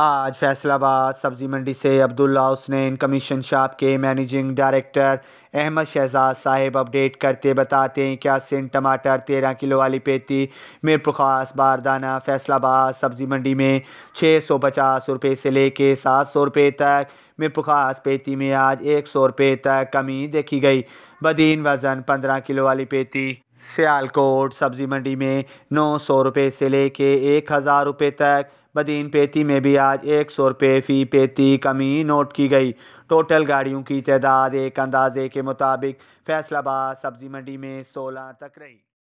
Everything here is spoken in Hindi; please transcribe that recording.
आज फैसलाबाद सब्ज़ी मंडी से अब्दुल्ला हुसनैन कमीशन शॉप के managing director Ahmad Shahzad Sahib update करते बताते हैं क्या सिंध टमाटर तेरह किलो वाली पेती मीरपुर खास बारदाना फैसलाबाद सब्ज़ी मंडी में छः सौ पचास रुपये से लेके सात सौ रुपये तक मिपुखास पेती में आज एक सौ रुपये तक कमी देखी गई बदीन वज़न पंद्रह किलो वाली पेती सियालकोट सब्ज़ी मंडी में नौ सौ रुपये से लेके एक हज़ार रुपये तक बदीन पेती में भी आज एक सौ रुपये फ़ी पेती कमी नोट की गई टोटल गाड़ियों की तादाद एक अंदाजे के मुताबिक फैसलाबाद सब्ज़ी मंडी में सोलह तक रही